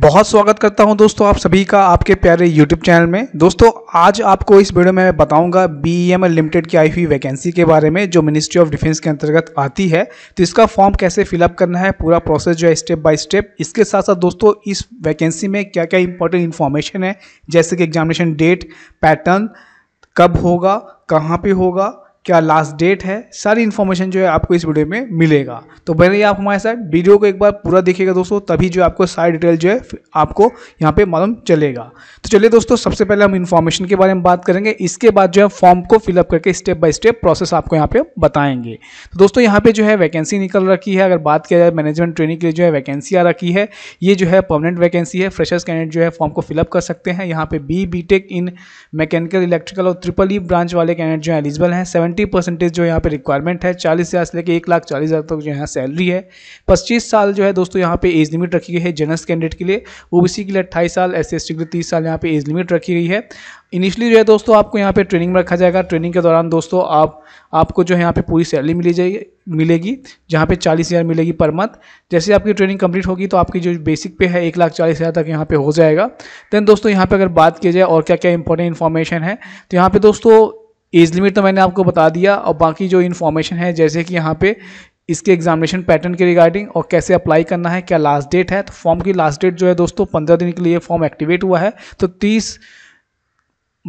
बहुत स्वागत करता हूं दोस्तों आप सभी का आपके प्यारे YouTube चैनल में दोस्तों आज आपको इस वीडियो में मैं बताऊंगा बी एम लिमिटेड की आई हुई वैकेंसी के बारे में जो मिनिस्ट्री ऑफ डिफेंस के अंतर्गत आती है तो इसका फॉर्म कैसे फिलअप करना है पूरा प्रोसेस जो है स्टेप बाय स्टेप इसके साथ साथ दोस्तों इस वैकेंसी में क्या क्या इंपॉर्टेंट इन्फॉर्मेशन है जैसे कि एग्जामिनेशन डेट पैटर्न कब होगा कहाँ पर होगा क्या लास्ट डेट है सारी इन्फॉर्मेशन जो है आपको इस वीडियो में मिलेगा तो बने आप हमारे साथ वीडियो को एक बार पूरा देखिएगा दोस्तों तभी जो आपको सारी डिटेल जो है आपको यहाँ पे मालूम चलेगा तो चलिए दोस्तों सबसे पहले हम इन्फॉर्मेशन के बारे में बात करेंगे इसके बाद जो है फॉर्म को फिलअप करके स्टेप बाय स्टेप प्रोसेस आपको यहाँ पे बताएंगे तो दोस्तों यहाँ पे जो है वैकेंसी निकल रखी है अगर बात किया जाए मैनेजमेंट ट्रेनिंग के लिए जो है वैकेंसी आ रखी है ये जो है परमानेंट वैकेंसी है फ्रेशर्स कैंडिडेट जो है फॉर्म को फिलअप कर सकते हैं यहाँ पे B B in mechanical electrical और ट्रिपल ई ब्रांच वाले कैंडिडेट जो है एलिजिबल हैं सेवन सेवेंटी परसेंटेज जो यहाँ पे रिक्वायरमेंट है चालीस हज़ार से लेकर एक लाख चालीस हज़ार तक जो यहाँ सैलरी है पच्चीस साल जो है दोस्तों यहाँ पे एज लिमिट रखी गई है जनरल कैंडिडेट के लिए ओ के लिए अट्ठाईस साल एस सी के लिए तीस साल यहाँ पे एज लिमिट रखी गई है इनिशियली जो है दोस्तों आपको यहाँ पे ट्रेनिंग में रखा जाएगा ट्रेनिंग के दौरान दोस्तों आप आपको जो है यहाँ पे पूरी सैलरी मिली जाएगी मिलेगी जहाँ पे चालीस हज़ार मिलेगी पर मंथ जैसे आपकी ट्रेनिंग कंप्लीट होगी तो आपकी जो बेसिक पे है एक लाख चालीस हज़ार तक यहाँ पे हो जाएगा देन दोस्तों यहाँ पे अगर बात की जाए और क्या क्या इंपॉर्टेंट इन्फॉर्मेशन है तो यहाँ पे दोस्तों एज लिमिट तो मैंने आपको बता दिया और बाकी जो इन्फॉर्मेशन है जैसे कि यहाँ पे इसके एग्जामिनेशन पैटर्न के रिगार्डिंग और कैसे अप्लाई करना है क्या लास्ट डेट है तो फॉर्म की लास्ट डेट जो है दोस्तों पंद्रह दिन के लिए फॉर्म एक्टिवेट हुआ है तो तीस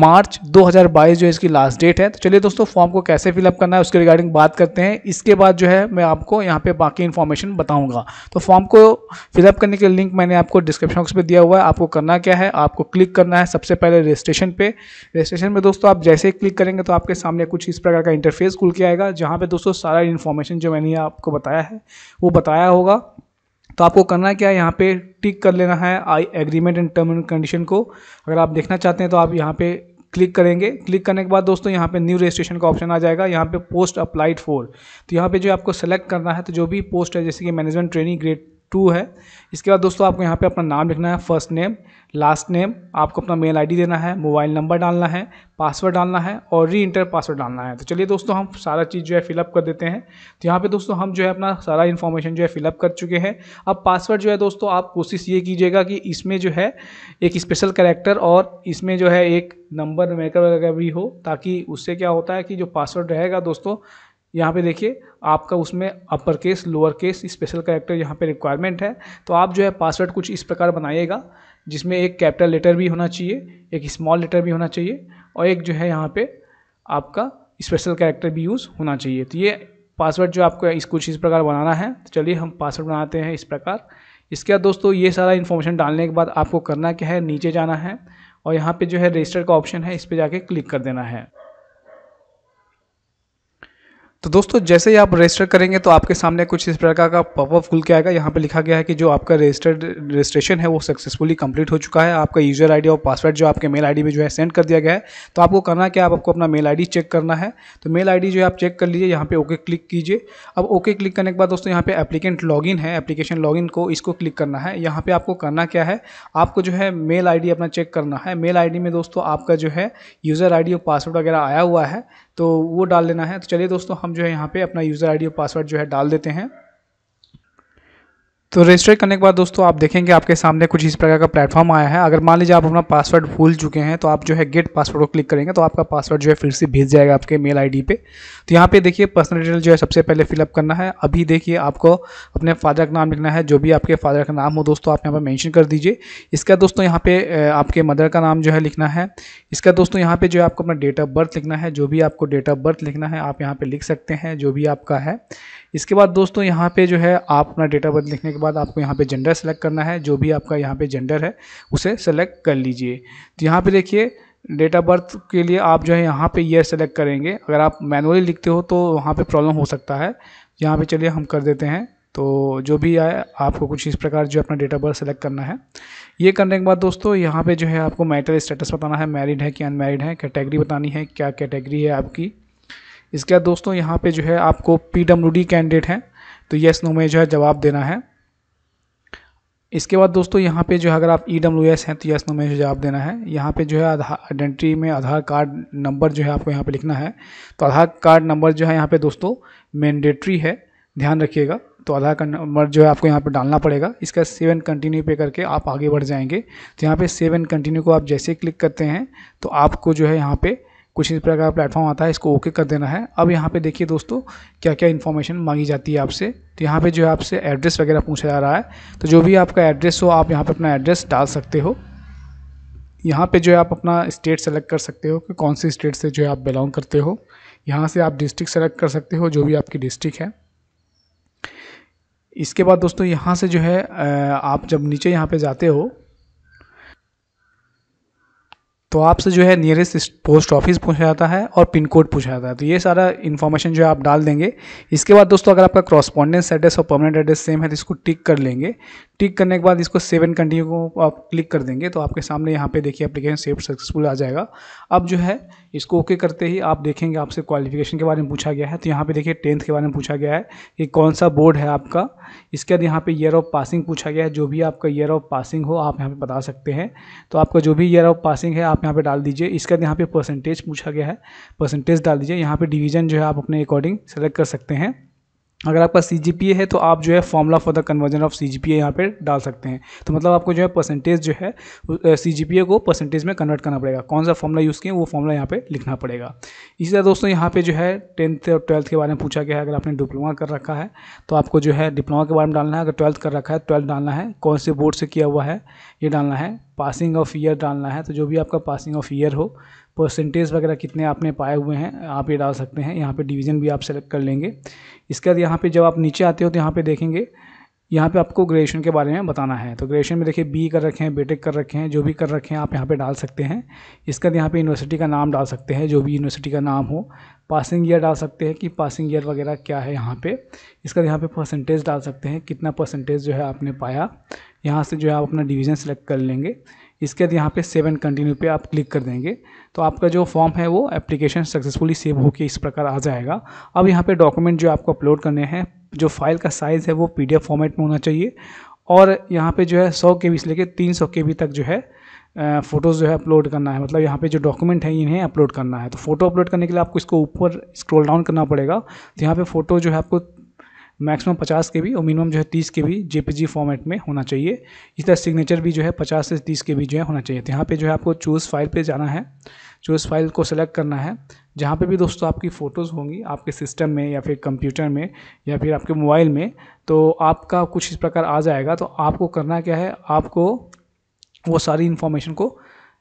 मार्च 2022 जो है इसकी लास्ट डेट है तो चलिए दोस्तों फॉर्म को कैसे फिलअप करना है उसके रिगार्डिंग बात करते हैं इसके बाद जो है मैं आपको यहाँ पे बाकी इन्फॉर्मेशन बताऊँगा तो फॉर्म को फिलअप करने के लिंक मैंने आपको डिस्क्रिप्शन बॉक्स में दिया हुआ है आपको करना क्या है आपको क्लिक करना है सबसे पहले रजिस्ट्रेशन पे रजिस्ट्रेशन में दोस्तों आप जैसे ही क्लिक करेंगे तो आपके सामने कुछ इस प्रकार का इंटरफेस खुल के आएगा जहाँ पर दोस्तों सारा इन्फॉर्मेशन जो मैंने आपको बताया है वो बताया होगा तो आपको करना क्या है यहाँ पे टिक कर लेना है I agreement and term and condition को अगर आप देखना चाहते हैं तो आप यहाँ पे क्लिक करेंगे क्लिक करने के बाद दोस्तों यहाँ पे न्यू रजिस्ट्रेशन का ऑप्शन आ जाएगा यहाँ पे पोस्ट अप्लाइड फॉर तो यहाँ पे जो आपको सेलेक्ट करना है तो जो भी पोस्ट है जैसे कि मैनेजमेंट ट्रेनिंग ग्रेड टू है इसके बाद दोस्तों आपको यहाँ पे अपना नाम लिखना है फर्स्ट नेम लास्ट नेम आपको अपना मेल आईडी देना है मोबाइल नंबर डालना है पासवर्ड डालना है और री इंटर पासवर्ड डालना है तो चलिए दोस्तों हम सारा चीज़ जो है फिलअप कर देते हैं तो यहाँ पे दोस्तों हम जो है अपना सारा इन्फॉर्मेशन जो है फिलअप कर चुके हैं अब पासवर्ड जो है दोस्तों आप कोशिश ये कीजिएगा कि इसमें जो है एक स्पेशल करेक्टर और इसमें जो है एक नंबर मेकर वगैरह भी हो ताकि उससे क्या होता है कि जो पासवर्ड रहेगा दोस्तों यहाँ पे देखिए आपका उसमें upper case lower case special character यहाँ पे रिक्वायरमेंट है तो आप जो है पासवर्ड कुछ इस प्रकार बनाइएगा जिसमें एक कैपिटल लेटर भी होना चाहिए एक स्मॉल लेटर भी होना चाहिए और एक जो है यहाँ पे आपका स्पेशल कैरेक्टर भी यूज़ होना चाहिए तो ये पासवर्ड जो आपको इस कुछ इस प्रकार बनाना है तो चलिए हम पासवर्ड बनाते हैं इस प्रकार इसके बाद दोस्तों ये सारा इन्फॉर्मेशन डालने के बाद आपको करना क्या है नीचे जाना है और यहाँ पे जो है रजिस्टर का ऑप्शन है इस पर जाके क्लिक कर देना है तो दोस्तों जैसे ही आप रजिस्टर करेंगे तो आपके सामने कुछ इस प्रकार का पॉपअप खुल के आएगा यहाँ पे लिखा गया है कि जो आपका रजिस्टर्ड रजिस्ट्रेशन है वो सक्सेसफुली कंप्लीट हो चुका है आपका यूजर आईडी और पासवर्ड जो आपके मेल आईडी में जो है सेंड कर दिया गया है तो आपको करना क्या आप आपको अपना मेल आई चेक करना है तो मेल आई जो है आप चेक कर लीजिए यहाँ पर ओके क्लिक कीजिए अब ओके क्लिक करने के बाद दोस्तों यहाँ पर एप्लीकेंट लॉगिन है एप्लीकेशन लॉगिन को इसको क्लिक करना है यहाँ पर आपको करना क्या है आपको जो है मेल आई अपना चेक करना है मेल आई में दोस्तों आपका जो है यूज़र आई और पासवर्ड वगैरह आया हुआ है तो वो डाल लेना है तो चलिए दोस्तों हम जो है यहाँ पे अपना यूज़र आईडी और पासवर्ड जो है डाल देते हैं तो रजिस्टर करने के बाद दोस्तों आप देखेंगे आपके सामने कुछ इस प्रकार का प्लेटफॉर्म आया है अगर मान लीजिए आप अपना पासवर्ड भूल चुके हैं तो आप जो है गेट पासवर्ड को क्लिक करेंगे तो आपका पासवर्ड जो है फिर से भेज जाएगा आपके मेल आईडी पे तो यहाँ पे देखिए पर्सनल डिटेल जो है सबसे पहले फिलअप करना है अभी देखिए आपको अपने फादर का नाम लिखना है जो भी आपके फादर का नाम हो दोस्तों आप यहाँ पर मैंशन कर दीजिए इसका दोस्तों यहाँ पर आपके मदर का नाम जो है लिखना है इसका दोस्तों यहाँ पर जो है आपको अपना डेट ऑफ बर्थ लिखना है जो भी आपको डेट ऑफ बर्थ लिखना है आप यहाँ पर लिख सकते हैं जो भी आपका है इसके बाद दोस्तों यहाँ पे जो है आप अपना डेटा बर्थ लिखने के बाद आपको यहाँ पे जेंडर सेलेक्ट करना है जो भी आपका यहाँ पे जेंडर है उसे सेलेक्ट कर लीजिए तो यहाँ पे देखिए डेट ऑफ बर्थ के लिए आप जो है यहाँ पे ईयर सेलेक्ट करेंगे अगर आप मैनुअली लिखते हो तो वहाँ पे प्रॉब्लम हो सकता है यहाँ पे चलिए हम कर देते हैं तो जो भी आए आपको कुछ इस प्रकार जो अपना डेट ऑफ बर्थ सेलेक्ट करना है ये करने के बाद दोस्तों यहाँ पे जो है आपको मैटर स्टेटस बताना है मैरिड है कि अनमैरिड है कैटेगरी बतानी है क्या कैटेगरी है आपकी इसके बाद दोस्तों यहाँ पे जो है आपको पी डब्ल्यू कैंडिडेट हैं तो येस नो में जो है जवाब देना है इसके बाद दोस्तों यहाँ पे जो है अगर आप ई डब्ल्यू एस हैं तो यस नो में जो जवाब देना है यहाँ पे जो है आधार आइडेंटिटी में आधार कार्ड नंबर जो है आपको यहाँ पे लिखना है तो आधार कार्ड नंबर जो है यहाँ पे दोस्तों मैंडेटरी है ध्यान रखिएगा तो आधार कार्ड नंबर जो है आपको यहाँ पर डालना पड़ेगा इसका सेवन कंटिन्यू पे करके आप आगे बढ़ जाएंगे तो यहाँ पे सेवन कंटिन्यू को आप जैसे क्लिक करते हैं तो आपको जो है यहाँ पे कुछ इस प्रकार का प्लेटफॉर्म आता है इसको ओके कर देना है अब यहाँ पे देखिए दोस्तों क्या क्या इन्फॉर्मेशन मांगी जाती है आपसे तो यहाँ पे जो है आपसे एड्रेस वगैरह पूछा जा रहा है तो जो भी आपका एड्रेस हो आप यहाँ पे अपना एड्रेस डाल सकते हो यहाँ पे जो है आप अपना स्टेट सेलेक्ट कर सकते हो कि कौन सी स्टेट से जो है आप बिलोंग करते हो यहाँ से आप डिस्ट्रिक्ट सेलेक्ट कर सकते हो जो भी आपकी डिस्ट्रिक्ट है इसके बाद दोस्तों यहाँ से जो है आप जब नीचे यहाँ पर जाते हो तो आपसे जो है नियरेस्ट पोस्ट ऑफिस पूछा जाता है और पिन कोड पूछा जाता है तो ये सारा इन्फॉर्मेशन जो है आप डाल देंगे इसके बाद दोस्तों अगर आपका क्रॉस्पॉन्डेंस एड्रेस और परमानेंट एड्रेस सेम है तो इसको टिक कर लेंगे टिक करने के बाद इसको सेव एंड कंटिन्यू को आप क्लिक कर देंगे तो आपके सामने यहाँ पे देखिए एप्लीकेशन सेव सक्सेसफुल आ जाएगा अब जो है इसको ओके करते ही आप देखेंगे आपसे क्वालिफिकेशन के बारे में पूछा गया है तो यहाँ पर देखिए टेंथ के बारे में पूछा गया है कि कौन सा बोर्ड है आपका इसके बाद यहाँ पे ईयर ऑफ पासिंग पूछा गया है जो भी आपका ईयर ऑफ पासिंग हो आप यहाँ पे बता सकते हैं तो आपका जो भी ईयर ऑफ पासिंग है आप यहाँ पे डाल दीजिए इसके बाद यहाँ पे परसेंटेज पूछा गया है परसेंटेज डाल दीजिए यहाँ पे डिवीजन जो है आप अपने अकॉर्डिंग सेलेक्ट कर सकते हैं अगर आपका सी जी पी ए है तो आप जो है formula for the conversion of C G P A यहाँ पर डाल सकते हैं तो मतलब आपको जो है परसेंटेज जो है सी जी पी ए को परसेंटेज में कन्वर्ट करना पड़ेगा कौन सा फॉर्मूला यूज़ किए वो फॉर्मूला यहाँ पे लिखना पड़ेगा इसी तरह दोस्तों यहाँ पे जो है टेंथ और ट्वेल्थ के बारे में पूछा गया है अगर आपने डिप्लोमा कर रखा है तो आपको जो है डिप्लोमा के बारे में डालना है अगर ट्वेल्थ कर रखा है ट्वेल्थ डालना है कौन से बोर्ड से किया हुआ है ये डालना है पासिंग ऑफ ईयर डालना है तो जो भी आपका पासिंग ऑफ ईयर हो परसेंटेज वगैरह कितने आपने पाए हुए हैं आप ये डाल सकते हैं यहाँ पे डिवीज़न भी आप सेलेक्ट कर लेंगे इसके बाद यहाँ पे जब आप नीचे आते हो तो यहाँ पे देखेंगे यहाँ पे आपको ग्रेजुएशन के बारे में बताना है तो ग्रेजुएशन में देखिए बी कर रखे हैं बेटेक कर रखे हैं जो भी कर रखे हैं आप यहाँ पे डाल सकते हैं इसका यहाँ पे यूनिवर्सिटी का नाम डाल सकते हैं जो भी यूनिवर्सिटी का नाम हो पासिंग ईयर डाल सकते हैं कि पासिंग ईयर वगैरह क्या है यहाँ इसके इसका यहाँ परसेंटेज डाल सकते हैं कितना परसेंटेज जो है आपने पाया यहाँ से जो है आप अपना डिवीज़न सेलेक्ट कर लेंगे इसके बाद यहाँ पे सेव एंड कंटिन्यू पे आप क्लिक कर देंगे तो आपका जो फॉर्म है वो एप्लीकेशन सक्सेसफुली सेव होकर इस प्रकार आ जाएगा अब यहाँ पे डॉक्यूमेंट जो आपको अपलोड करने हैं जो फाइल का साइज़ है वो पीडीएफ फॉर्मेट में होना चाहिए और यहाँ पे जो है सौ के से लेकर तीन सौ के तक जो है फ़ोटोज़ जो है अपलोड करना है मतलब यहाँ पे जो डॉक्यूमेंट है इन्हें अपलोड करना है तो फोटो अपलोड करने के लिए आपको इसको ऊपर स्क्रॉल डाउन करना पड़ेगा तो यहाँ पे फोटो जो है आपको मैक्सिमम पचास के भी और मिनिमम जो है तीस के भी जेपीजी फॉर्मेट में होना चाहिए इस तरह सिग्नेचर भी जो है पचास से तीस के भी जो है होना चाहिए तो यहाँ पे जो है आपको चूज़ फाइल पे जाना है चूज़ फाइल को सेलेक्ट करना है जहाँ पे भी दोस्तों आपकी फ़ोटोज़ होंगी आपके सिस्टम में या फिर कंप्यूटर में या फिर आपके मोबाइल में तो आपका कुछ इस प्रकार आ जाएगा तो आपको करना क्या है आपको वो सारी इन्फॉर्मेशन को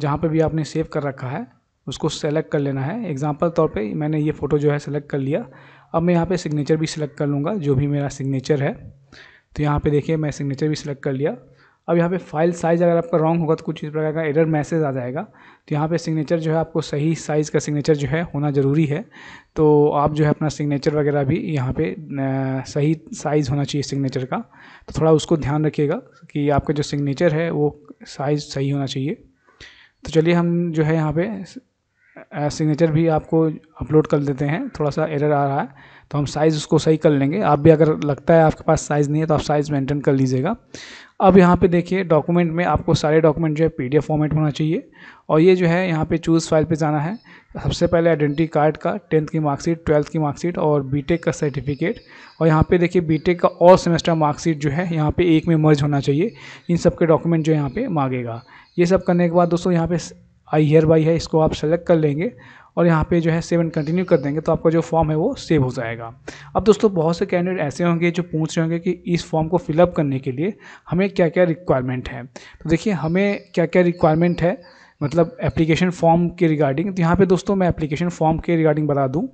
जहाँ पर भी आपने सेव कर रखा है उसको सेलेक्ट कर लेना है एग्ज़ाम्पल तौर पे मैंने ये फ़ोटो जो है सेलेक्ट कर लिया अब मैं यहाँ पे सिग्नेचर भी सिलेक्ट कर लूँगा जो भी मेरा सिग्नेचर है तो यहाँ पे देखिए मैं सिग्नेचर भी सिलेक्ट कर लिया अब यहाँ पे फाइल साइज़ अगर आपका रॉन्ग होगा तो कुछ इस प्रकार का एरर मैसेज आ जाएगा तो यहाँ पे सिग्नेचर जो है आपको सही साइज़ का सिग्नेचर जो है होना ज़रूरी है तो आप जो है अपना सिग्नेचर वगैरह भी यहाँ पे सही साइज़ होना चाहिए सिग्नेचर का तो थोड़ा उसको ध्यान रखिएगा कि आपका जो सिग्नेचर है वो साइज़ सही होना चाहिए तो चलिए हम जो है यहाँ पर सिग्नेचर भी आपको अपलोड कर देते हैं थोड़ा सा एरर आ रहा है तो हम साइज़ उसको सही कर लेंगे आप भी अगर लगता है आपके पास साइज़ नहीं है तो आप साइज़ मेंटेन कर लीजिएगा अब यहाँ पे देखिए डॉक्यूमेंट में आपको सारे डॉक्यूमेंट जो है पी फॉर्मेट होना चाहिए और ये जो है यहाँ पे चूज़ फाइल पे जाना है सबसे पहले आइडेंटिटी कार्ड का टेंथ की मार्कशीट ट्वेल्थ की मार्कशीट और बीटेक का सर्टिफिकेट और यहाँ पे देखिए बीटेक का और सेमेस्टर मार्कशीट जो है यहाँ पे एक में मर्ज होना चाहिए इन सब के डॉक्यूमेंट जो यहाँ पे मांगेगा ये सब करने के बाद दोस्तों यहाँ पे आई हेयर बाई है इसको आप सेलेक्ट कर लेंगे और यहाँ पे जो है सेव एंड कंटिन्यू कर देंगे तो आपका जो फॉर्म है वो सेव हो जाएगा अब दोस्तों बहुत से कैंडिडेट ऐसे होंगे जो पूछ रहे होंगे कि इस फॉर्म को फिलअप करने के लिए हमें क्या क्या रिक्वायरमेंट है तो देखिए हमें क्या क्या रिक्वायरमेंट है मतलब एप्लीकेशन फॉर्म के रिगार्डिंग तो यहाँ पे दोस्तों मैं एप्लीकेशन फॉर्म के रिगार्डिंग बता दूँ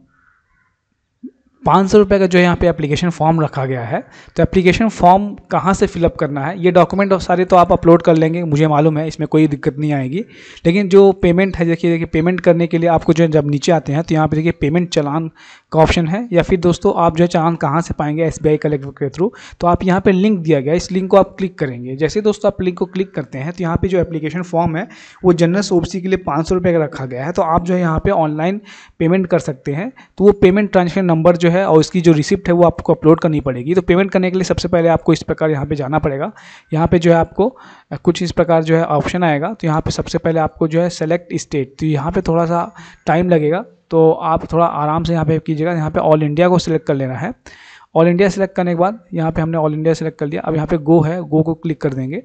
पाँच सौ रुपये का जो यहाँ पे एप्लीकेशन फॉर्म रखा गया है तो एप्लीकेशन फॉर्म कहाँ से फिलअप करना है ये डॉक्यूमेंट और सारे तो आप अपलोड कर लेंगे मुझे मालूम है इसमें कोई दिक्कत नहीं आएगी लेकिन जो पेमेंट है देखिए देखिए पेमेंट करने के लिए आपको जो है जब नीचे आते हैं तो यहाँ पे देखिए पेमेंट चलान का ऑप्शन है या फिर दोस्तों आप जो है चालान कहाँ से पाएंगे एस बी के थ्रू तो आप यहाँ पर लिंक दिया गया इस लिंक को आप क्लिक करेंगे जैसे दोस्तों आप लिंक को क्लिक करते हैं तो यहाँ पर जो एप्लीकेशन फॉर्म है वो जनरल ओ के लिए पाँच सौ का रखा गया है तो आप जो है यहाँ पर ऑनलाइन पेमेंट कर सकते हैं तो वो पेमेंट ट्रांजेक्शन नंबर जो है और इसकी जो रिसिप्ट है वो आपको अपलोड करनी पड़ेगी तो पेमेंट करने के लिए सबसे पहले आपको इस प्रकार यहाँ पे जाना पड़ेगा यहाँ पे जो है आपको कुछ इस प्रकार जो है ऑप्शन आएगा तो यहाँ पे सबसे पहले आपको जो है सेलेक्ट स्टेट तो यहाँ पे थोड़ा सा टाइम लगेगा तो आप थोड़ा आराम से यहाँ पे कीजिएगा यहाँ पे ऑल इंडिया को सिलेक्ट कर लेना है ऑल इंडिया सेलेक्ट करने के बाद यहाँ पे हमने ऑल इंडिया सेलेक्ट कर लिया अब यहाँ पे गो है गो को क्लिक कर देंगे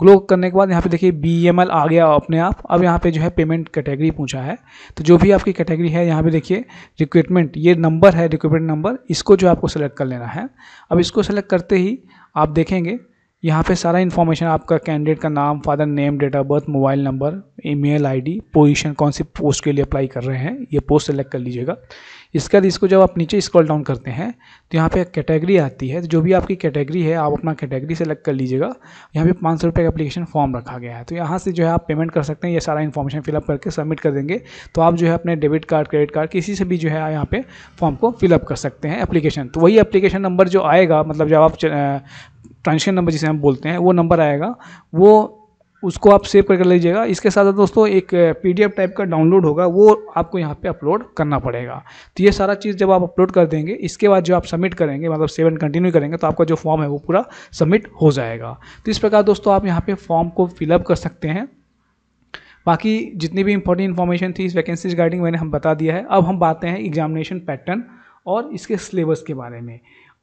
ग्लो करने के बाद यहाँ पे देखिए बी e आ गया अपने आप अब यहाँ पे जो है पेमेंट कैटेगरी पूछा है तो जो भी आपकी कैटेगरी है यहाँ पे देखिए रिक्रूटमेंट ये नंबर है रिक्रूटमेंट नंबर इसको जो आपको सेलेक्ट कर लेना है अब इसको सेलेक्ट करते ही आप देखेंगे यहाँ पे सारा इन्फॉर्मेशन आपका कैंडिडेट का नाम father name date of birth mobile number email ID position कौन सी पोस्ट के लिए अप्लाई कर रहे हैं ये पोस्ट सेलेक्ट कर लीजिएगा इसके बाद इसको जब आप नीचे स्क्रॉल डाउन करते हैं तो यहाँ पे कैटेगरी आती है तो जो भी आपकी कैटेगरी है आप अपना कैटेगरी सेलेक्ट कर लीजिएगा यहाँ पे पाँच सौ रुपये का अप्लीकेशन फॉर्म रखा गया है तो यहाँ से जो है आप पेमेंट कर सकते हैं ये सारा इन्फॉर्मेशन फिलअप करके सबमिट कर देंगे तो आप जो है अपने डेबिट कार्ड क्रेडिट कार्ड किसी से भी जो है यहाँ पर फॉर्म को फिलअप कर सकते हैं अप्लीकेशन तो वही अप्लीकेशन नंबर जो आएगा मतलब जब आप ट्रांजेक्शन नंबर जिसे हम बोलते हैं वो नंबर आएगा वो उसको आप सेव करके लीजिएगा इसके साथ साथ दोस्तों एक पीडीएफ टाइप का डाउनलोड होगा वो आपको यहाँ पे अपलोड करना पड़ेगा तो ये सारा चीज़ जब आप अपलोड कर देंगे इसके बाद जो आप सबमिट करेंगे मतलब सेव एंड कंटिन्यू करेंगे तो आपका जो फॉर्म है वो पूरा सबमिट हो जाएगा तो इस प्रकार दोस्तों आप यहाँ पर फॉर्म को फिलअप कर सकते हैं बाकी जितनी भी इंपॉर्टेंट इन्फॉर्मेशन थी इस वैकेंसी रिगार्डिंग मैंने हम बता दिया है अब हम बातें हैं एग्जामिनेशन पैटर्न और इसके सिलेबस के बारे में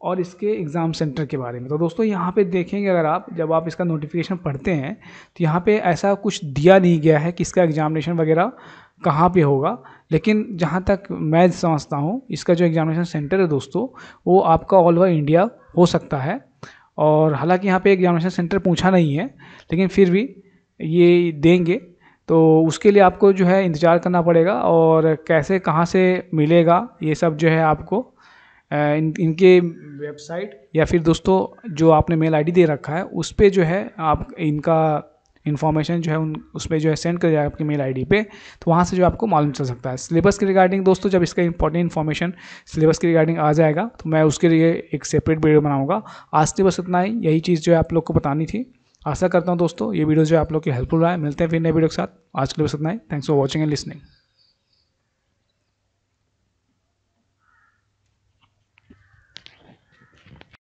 और इसके एग्ज़ाम सेंटर के बारे में तो दोस्तों यहाँ पे देखेंगे अगर आप जब आप इसका नोटिफिकेशन पढ़ते हैं तो यहाँ पे ऐसा कुछ दिया नहीं गया है कि इसका एग्ज़ामिनेशन वगैरह कहाँ पे होगा लेकिन जहाँ तक मैं समझता हूँ इसका जो एग्ज़ामिनेशन सेंटर है दोस्तों वो आपका ऑल ओवर इंडिया हो सकता है और हालाँकि यहाँ पर एग्ज़ामिनेशन सेंटर पूछा नहीं है लेकिन फिर भी ये देंगे तो उसके लिए आपको जो है इंतज़ार करना पड़ेगा और कैसे कहाँ से मिलेगा ये सब जो है आपको इन इनके वेबसाइट या फिर दोस्तों जो आपने मेल आईडी दे रखा है उस पर जो है आप इनका इन्फॉर्मेशन जो है उन उस पर जो है सेंड कर जाएगा आपकी मेल आईडी पे तो वहाँ से जो आपको मालूम चल सकता है सिलेबस के रिगार्डिंग दोस्तों जब इसका इंपॉर्टेंट इन्फॉर्मेशन सिलेबस के रिगार्डिंग आ जाएगा तो मैं उसके लिए एक सेपरेट वीडियो बनाऊँगा आज से बस इतना ही यही चीज़ जो है आप लोग को बतानी थी आशा करता हूँ दोस्तों ये वीडियो जो है आप लोग की हेल्पफुल रहा है मिलते हैं फिर नए वीडियो के साथ आज के लिए बस इतना ही thanks for watching and listening